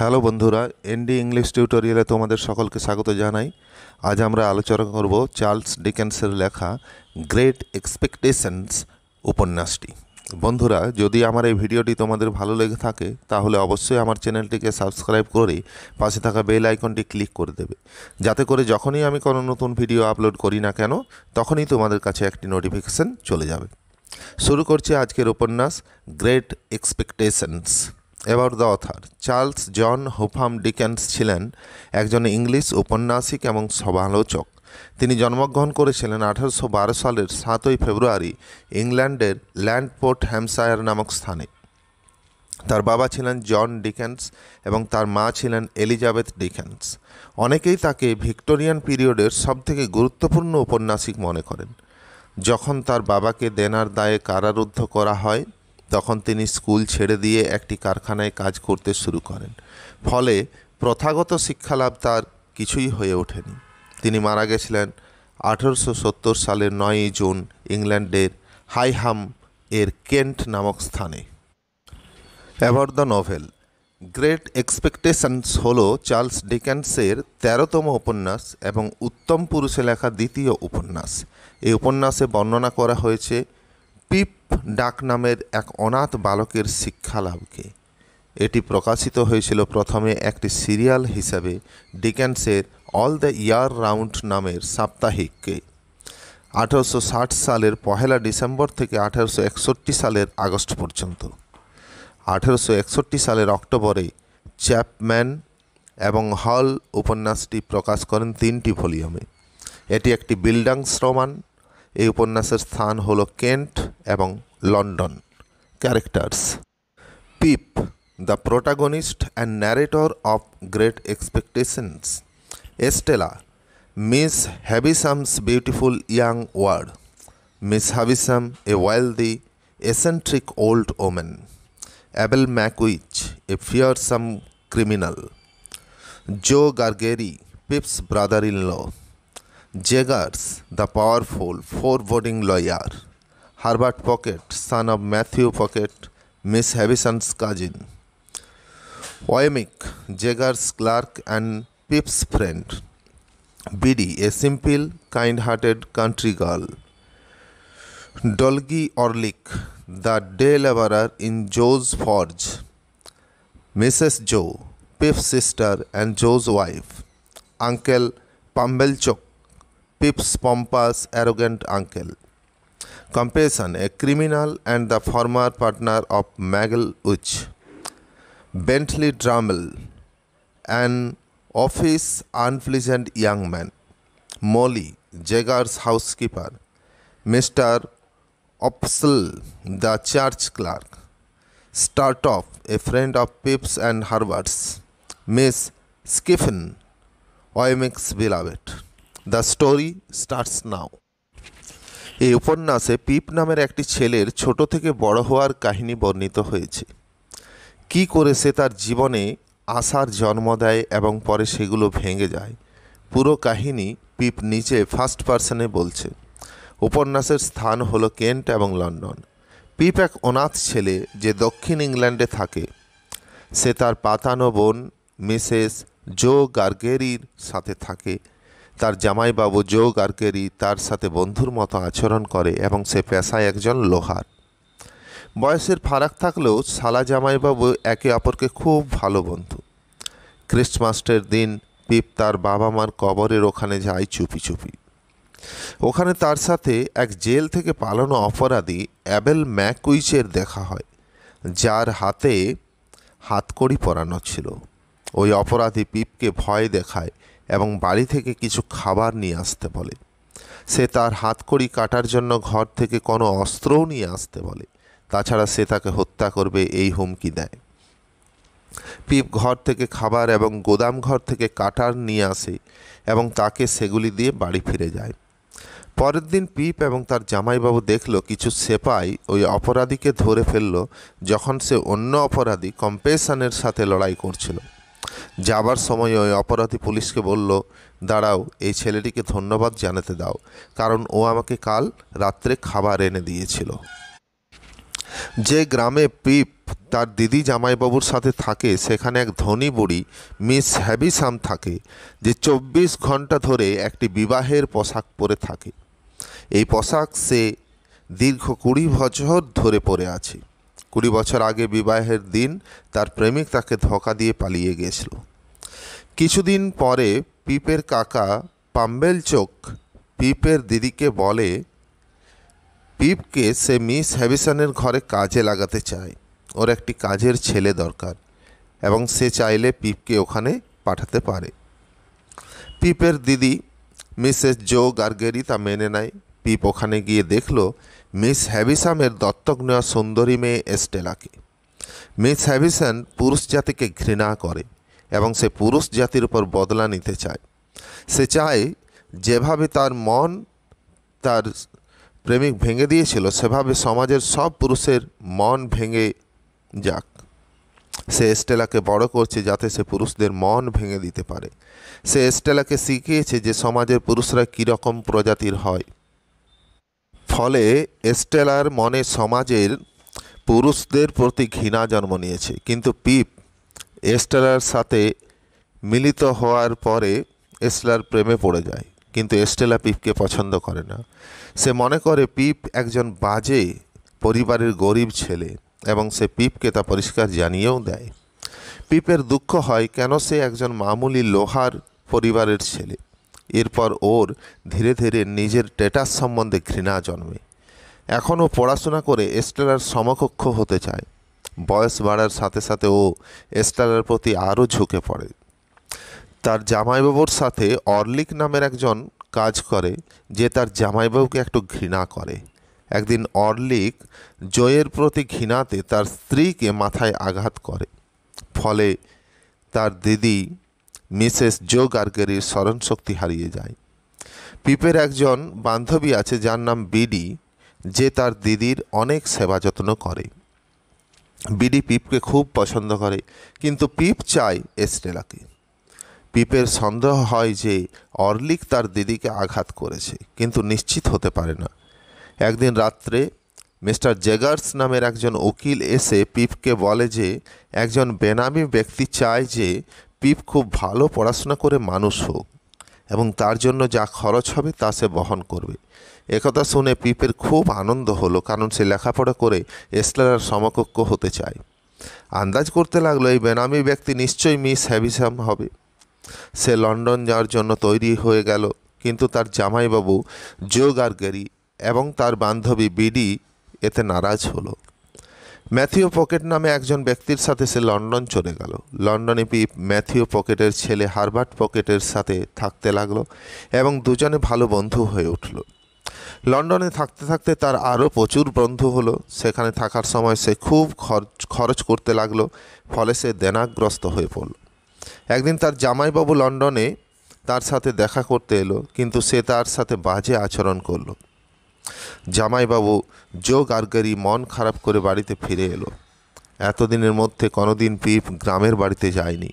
Hello বন্ধুরা ND English টিউটোরিয়ালে তোমাদের সকলকে স্বাগত জানাই আজ আমরা আলোচনা করব চার্লস ডিকেন্সের লেখা গ্রেট এক্সপেকটেশনস উপন্যাসটি বন্ধুরা যদি আমার এই ভিডিওটি তোমাদের ভালো লেগে থাকে তাহলে অবশ্যই আমার চ্যানেলটিকে সাবস্ক্রাইব করে পাশে থাকা বেল আইকনটি ক্লিক করে দেবে যাতে করে যখনই আমি কোনো নতুন ভিডিও আপলোড করি না কেন তখনই তোমাদের কাছে একটি নোটিফিকেশান চলে যাবে শুরু করছি আজকের উপন্যাস গ্রেট এক্সপেকটেশনস এবার the author Charles John Huffam Dickens ছিলেন একজন ইংলিশ উপন্যাসিক এবং সমালোচক তিনি জন্মগ্রহণ করেছিলেন আঠারোশো সালের সাতই ফেব্রুয়ারি ইংল্যান্ডের ল্যান্ডপোর্ট হ্যামসায়ার নামক স্থানে তার বাবা ছিলেন জন ডিকেন্স এবং তার মা ছিলেন এলিজাবেথ ডিকেন্স অনেকেই তাকে ভিক্টোরিয়ান পিরিয়ডের সবথেকে গুরুত্বপূর্ণ উপন্যাসিক মনে করেন যখন তার বাবাকে দেনার দায়ে কারারুদ্ধ করা হয় তখন তিনি স্কুল ছেড়ে দিয়ে একটি কারখানায় কাজ করতে শুরু করেন ফলে প্রথাগত শিক্ষালাভ তার কিছুই হয়ে ওঠেনি তিনি মারা গেছিলেন আঠেরোশো সত্তর সালের নয়ই জুন ইংল্যান্ডের হাইহাম এর কেন্ট নামক স্থানে অ্যাভার দ্য নভেল গ্রেট এক্সপেকটেশনস হল চার্লস ডিকেন্সের তেরোতম উপন্যাস এবং উত্তম পুরুষে লেখা দ্বিতীয় উপন্যাস এই উপন্যাসে বর্ণনা করা হয়েছে পিপ ডাক নামের এক অনাথ বালকের শিক্ষালাভকে এটি প্রকাশিত হয়েছিল প্রথমে একটি সিরিয়াল হিসাবে ডিকেন্সের অল দ্য ইয়ার রাউন্ড নামের সাপ্তাহিককে আঠারোশো সালের পহেলা ডিসেম্বর থেকে আঠারোশো সালের আগস্ট পর্যন্ত আঠারোশো সালের অক্টোবরে চ্যাপম্যান এবং হল উপন্যাসটি প্রকাশ করেন তিনটি ভলিউমে এটি একটি বিল্ডাংস রোমান এই উপন্যাসের স্থান হল কেন্ট এবং London characters Pip the protagonist and narrator of Great Expectations Estella Miss Havisham's beautiful young ward Miss Havisham a wealthy eccentric old woman. Abel McWitch, a fearsome criminal. Joe Gargery, Pip's brother in law. Jaggers, the powerful, foreboding lawyer, Herbert Pocket, son of Matthew Pocket, Miss Heavison's cousin, Wymick, Jaggers' clerk and Pip's friend, Biddy, a simple, kind-hearted country girl, Dolgy Orlick, the day laborer in Joe's forge, Mrs. Joe, Pip's sister and Joe's wife, Uncle Pumblechook, Pip's pompous, arrogant uncle. Compassion, a criminal and the former partner of Magel Uch, Bentley Drummel, an office unpleasant young man. Molly, Jagger's housekeeper. Mr. Opsel, the church clerk. Startoff, a friend of Pip's and Harvard's. Miss Skiffen, Oymic's beloved. The story starts now এই উপন্যাসে পিপ নামের একটি ছেলের ছোট থেকে বড় হওয়ার কাহিনী বর্ণিত হয়েছে কি করে সে তার জীবনে আশার জন্ম দেয় এবং পরে সেগুলো ভেঙে যায় পুরো কাহিনী পিপ নিচে ফার্স্ট পার্সনে বলছে উপন্যাসের স্থান হলো কেন্ট এবং লন্ডন পিপ এক অনাথ ছেলে যে দক্ষিণ ইংল্যান্ডে থাকে সে তার পাতানো বোন মিসেস জো গার্গেরির সাথে থাকে তার জামাইবাবু জো গার্কেরি তার সাথে বন্ধুর মতো আচরণ করে এবং সে পেশায় একজন লোহার বয়সের ফারাক থাকলেও সালা জামাইবাবু একে অপরকে খুব ভালো বন্ধু ক্রিসমাসের দিন পিপ তার বাবা মার কবরের ওখানে যায় চুপি চুপি ওখানে তার সাথে এক জেল থেকে পালানো অপরাধী অ্যাবেল ম্যাকুইচের দেখা হয় যার হাতে হাতকড়ি পরানো ছিল ওই অপরাধী পিপকে ভয় দেখায় এবং বাড়ি থেকে কিছু খাবার নিয়ে আসতে বলে সে তার হাতকড়ি কাটার জন্য ঘর থেকে কোনো অস্ত্রও নিয়ে আসতে বলে তাছাড়া সে তাকে হত্যা করবে এই হুমকি দেয় পিপ ঘর থেকে খাবার এবং গোদাম ঘর থেকে কাটার নিয়ে আসে এবং তাকে সেগুলি দিয়ে বাড়ি ফিরে যায় পরের দিন পিপ এবং তার জামাইবাবু দেখল কিছু সেপাই ওই অপরাধীকে ধরে ফেলল যখন সে অন্য অপরাধী কম্পেশনের সাথে লড়াই করছিল যাবার সময় ওই অপরাধী পুলিশকে বলল দাঁড়াও এই ছেলেটিকে ধন্যবাদ জানাতে দাও কারণ ও আমাকে কাল রাত্রে খাবার এনে দিয়েছিল যে গ্রামে পিপ তার দিদি জামাইবাবুর সাথে থাকে সেখানে এক ধনী বুড়ি মিস হ্যাবিসাম থাকে যে চব্বিশ ঘন্টা ধরে একটি বিবাহের পোশাক পরে থাকে এই পোশাক সে দীর্ঘ কুড়ি বছর ধরে পরে আছে কুড়ি বছর আগে বিবাহের দিন তার প্রেমিক তাকে ধোকা দিয়ে পালিয়ে গিয়েছিল কিছুদিন পরে পিপের কাকা পাম্বেল চোখ পিপের দিদিকে বলে পিপকে সে মিস হ্যাভিসনের ঘরে কাজে লাগাতে চায় ওর একটি কাজের ছেলে দরকার এবং সে চাইলে পিপকে ওখানে পাঠাতে পারে পিপের দিদি মিসেস জো গার্গেরি তা মেনে নেয় পিপ ওখানে গিয়ে দেখল মিস হ্যাভিসামের দত্তক নেওয়া সুন্দরী মেয়ে এস্টেলাকে মিস হ্যাভিসান পুরুষ জাতিকে ঘৃণা করে এবং সে পুরুষ জাতির উপর বদলা নিতে চায় সে চায় যেভাবে তার মন তার প্রেমিক ভেঙে দিয়েছিল সেভাবে সমাজের সব পুরুষের মন ভেঙে যাক সে এস্টেলাকে বড় করছে যাতে সে পুরুষদের মন ভেঙে দিতে পারে সে এস্টেলাকে শিখিয়েছে যে সমাজের পুরুষরা কীরকম প্রজাতির হয় ফলে এস্টেলার মনে সমাজের পুরুষদের প্রতি ঘৃণা জন্ম নিয়েছে কিন্তু পিপ স্টেলার সাথে মিলিত হওয়ার পরে স্টেলার প্রেমে পড়ে যায় কিন্তু এস্টেলা পিপকে পছন্দ করে না সে মনে করে পিপ একজন বাজে পরিবারের গরিব ছেলে এবং সে পিপকে তা পরিষ্কার জানিয়েও দেয় পিপের দুঃখ হয় কেন সে একজন মামুলি লোহার পরিবারের ছেলে এরপর ওর ধীরে ধীরে নিজের টেটাস সম্বন্ধে ঘৃণা জন্মে এখনও পড়াশোনা করে এস্টেলার সমকক্ষ হতে চায় বয়স বাড়ার সাথে সাথে ও এস্টেলার প্রতি আরও ঝুঁকে পড়ে তার জামাইবাবুর সাথে অর্লিক নামের একজন কাজ করে যে তার জামাইবাবুকে একটু ঘৃণা করে একদিন অর্লিক জয়ের প্রতি ঘৃণাতে তার স্ত্রীকে মাথায় আঘাত করে ফলে তার দিদি মিসেস জো গার্গেরির স্মরণশক্তি হারিয়ে যায় পিপের একজন বান্ধবী আছে যার নাম বিডি যে তার দিদির অনেক সেবা যত্ন করে বিডি পিপকে খুব পছন্দ করে কিন্তু পিপ চায় এস্টেলাকে পিপের সন্দেহ হয় যে অর্লিক তার দিদিকে আঘাত করেছে কিন্তু নিশ্চিত হতে পারে না একদিন রাত্রে মিস্টার জেগার্স নামের একজন উকিল এসে পিপকে বলে যে একজন বেনামি ব্যক্তি চায় যে পিপ খুব ভালো পড়াশোনা করে মানুষ হোক এবং তার জন্য যা খরচ হবে তা সে বহন করবে একথা শুনে পিপের খুব আনন্দ হলো কারণ সে লেখাপড়া করে এসলার সমকক্ষ হতে চায় আন্দাজ করতে লাগলো এই বেনামি ব্যক্তি নিশ্চয়ই মিস হ্যাভিসাম হবে সে লন্ডন যাওয়ার জন্য তৈরি হয়ে গেল কিন্তু তার জামাইবাবু জো গার্গেরি এবং তার বান্ধবী বিডি এতে নারাজ হলো ম্যাথিও পকেট নামে একজন ব্যক্তির সাথে সে লন্ডন চলে গেল লন্ডনে পিপ ম্যাথিও পকেটের ছেলে হারবার্ট পকেটের সাথে থাকতে লাগলো এবং দুজনে ভালো বন্ধু হয়ে উঠল লন্ডনে থাকতে থাকতে তার আরও প্রচুর বন্ধু হলো সেখানে থাকার সময় সে খুব খরচ খরচ করতে লাগলো ফলে সে দেনাগ্রস্ত হয়ে পড়ল একদিন তার জামাইবাবু লন্ডনে তার সাথে দেখা করতে এলো কিন্তু সে তার সাথে বাজে আচরণ করলো জামাইবাবু জো গার্গারি মন খারাপ করে বাড়িতে ফিরে এলো এতদিনের মধ্যে কোনোদিন পিপ গ্রামের বাড়িতে যায়নি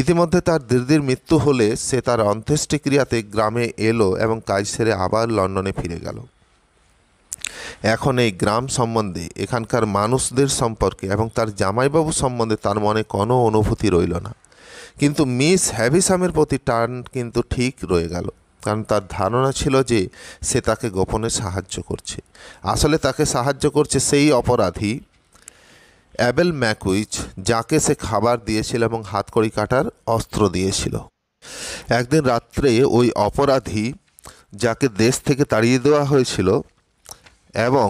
ইতিমধ্যে তার দিদির মৃত্যু হলে সে তার অন্ত্যেষ্টিক্রিয়াতে গ্রামে এলো এবং কাজ সেরে আবার লন্ডনে ফিরে গেল এখন এই গ্রাম সম্বন্ধে এখানকার মানুষদের সম্পর্কে এবং তার জামাইবাবু সম্বন্ধে তার মনে কোনো অনুভূতি রইল না কিন্তু মিস হ্যাভিসামের প্রতি টার্ন কিন্তু ঠিক রয়ে গেল কারণ তার ধারণা ছিল যে সে তাকে গোপনে সাহায্য করছে আসলে তাকে সাহায্য করছে সেই অপরাধী অ্যাবেল ম্যাকুইচ যাকে সে খাবার দিয়েছিল এবং হাতকড়ি কাটার অস্ত্র দিয়েছিল একদিন রাত্রে ওই অপরাধী যাকে দেশ থেকে তাড়িয়ে দেওয়া হয়েছিল এবং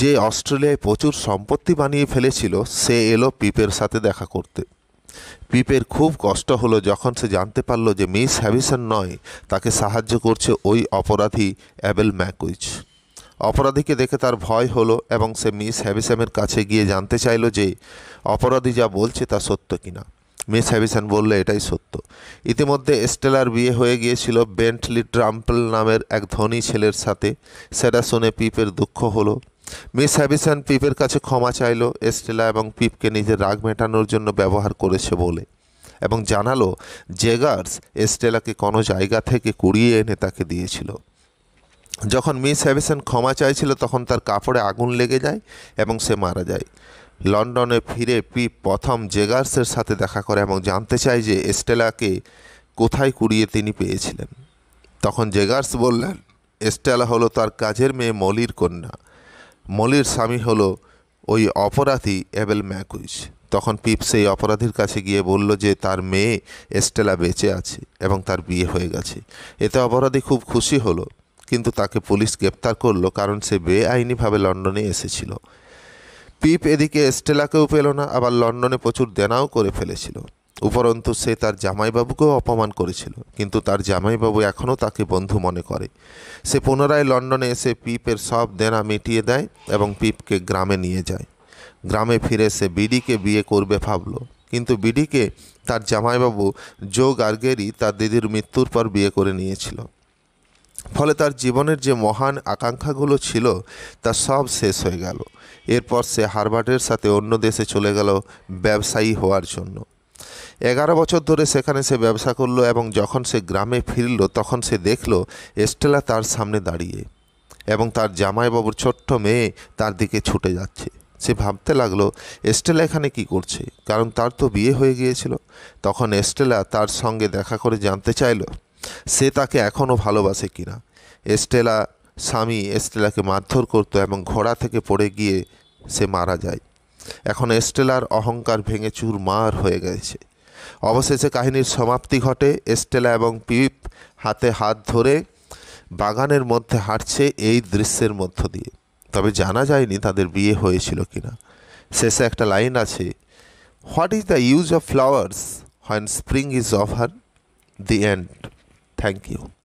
যে অস্ট্রেলিয়ায় প্রচুর সম্পত্তি বানিয়ে ফেলেছিল সে এলো পিপের সাথে দেখা করতে পিপের খুব কষ্ট হলো যখন সে জানতে পারল যে মিস হ্যাভিসন নয় তাকে সাহায্য করছে ওই অপরাধী অ্যাবেল ম্যাকুইচ অপরাধীকে দেখে তার ভয় হলো এবং সে মিস হ্যাভিসামের কাছে গিয়ে জানতে চাইল যে অপরাধী যা বলছে তা সত্য কিনা মিস হ্যাভিসন বললে এটাই সত্য থাকত ইতিমধ্যে স্টেলার বিয়ে হয়ে গিয়েছিল বেন্টলি ট্রাম্পল নামের এক ধনী ছেলের সাথে সেটা শুনে পিপের দুঃখ হলো মিস হ্যাবিসান পিপের কাছে ক্ষমা চাইল স্টেলা এবং পিপকে নিজের রাগ মেটানোর জন্য ব্যবহার করেছে বলে এবং জানালো জেগার্স স্টেলাকে কোনো জায়গা থেকে কুড়িয়ে এনে তাকে দিয়েছিল যখন মিস হ্যাভিসন ক্ষমা চাইছিল তখন তার কাপড়ে আগুন লেগে যায় এবং সে মারা যায় লন্ডনে ফিরে পিপ প্রথম জেগার্সের সাথে দেখা করে এবং জানতে চায় যে এস্টেলাকে কোথায় কুড়িয়ে তিনি পেয়েছিলেন তখন জেগার্স বললেন এস্টেলা হলো তার কাজের মেয়ে মলির কন্যা মলির স্বামী হল ওই অপরাধী অ্যাবেল ম্যাকুইজ তখন পিপ সেই অপরাধীর কাছে গিয়ে বলল যে তার মেয়ে এস্টেলা বেঁচে আছে এবং তার বিয়ে হয়ে গেছে এতে অপরাধী খুব খুশি হলো কিন্তু তাকে পুলিশ গ্রেপ্তার করলো কারণ সে বেআইনিভাবে লন্ডনে এসেছিল পিপ এদিকে স্টেলাকেও পেল না আবার লন্ডনে প্রচুর দেনাও করে ফেলেছিল উপরন্তু সে তার জামাইবাবুকেও অপমান করেছিল কিন্তু তার জামাইবাবু এখনও তাকে বন্ধু মনে করে সে পুনরায় লন্ডনে এসে পিপের সব দেনা মিটিয়ে দেয় এবং পিপকে গ্রামে নিয়ে যায় গ্রামে ফিরে সে বিডিকে বিয়ে করবে ভাবল কিন্তু বিডিকে তার জামাইবাবু জো গার্গেরি তার দিদির মৃত্যুর পর বিয়ে করে নিয়েছিল ফলে তার জীবনের যে মহান আকাঙ্ক্ষাগুলো ছিল তা সব শেষ হয়ে গেল এরপর সে হার্ভার্ডের সাথে অন্য দেশে চলে গেল ব্যবসায়ী হওয়ার জন্য এগারো বছর ধরে সেখানে সে ব্যবসা করলো এবং যখন সে গ্রামে ফিরল তখন সে দেখল এস্টেলা তার সামনে দাঁড়িয়ে এবং তার জামাইবাবুর ছোট্ট মেয়ে তার দিকে ছুটে যাচ্ছে সে ভাবতে লাগলো এস্টেলা এখানে কি করছে কারণ তার তো বিয়ে হয়ে গিয়েছিল তখন এস্টেলা তার সঙ্গে দেখা করে জানতে চাইল সে তাকে এখনও ভালোবাসে কিনা এস্টেলা স্বামী এস্টেলাকে মারধর করতো এবং ঘোড়া থেকে পড়ে গিয়ে সে মারা যায় এখন এস্টেলার অহংকার ভেঙে চুর মার হয়ে গেছে অবশেষে কাহিনীর সমাপ্তি ঘটে এস্টেলা এবং পিপ হাতে হাত ধরে বাগানের মধ্যে হাঁটছে এই দৃশ্যের মধ্য দিয়ে তবে জানা যায়নি তাদের বিয়ে হয়েছিল কিনা শেষে একটা লাইন আছে what is the use of flowers when spring is over the end thank you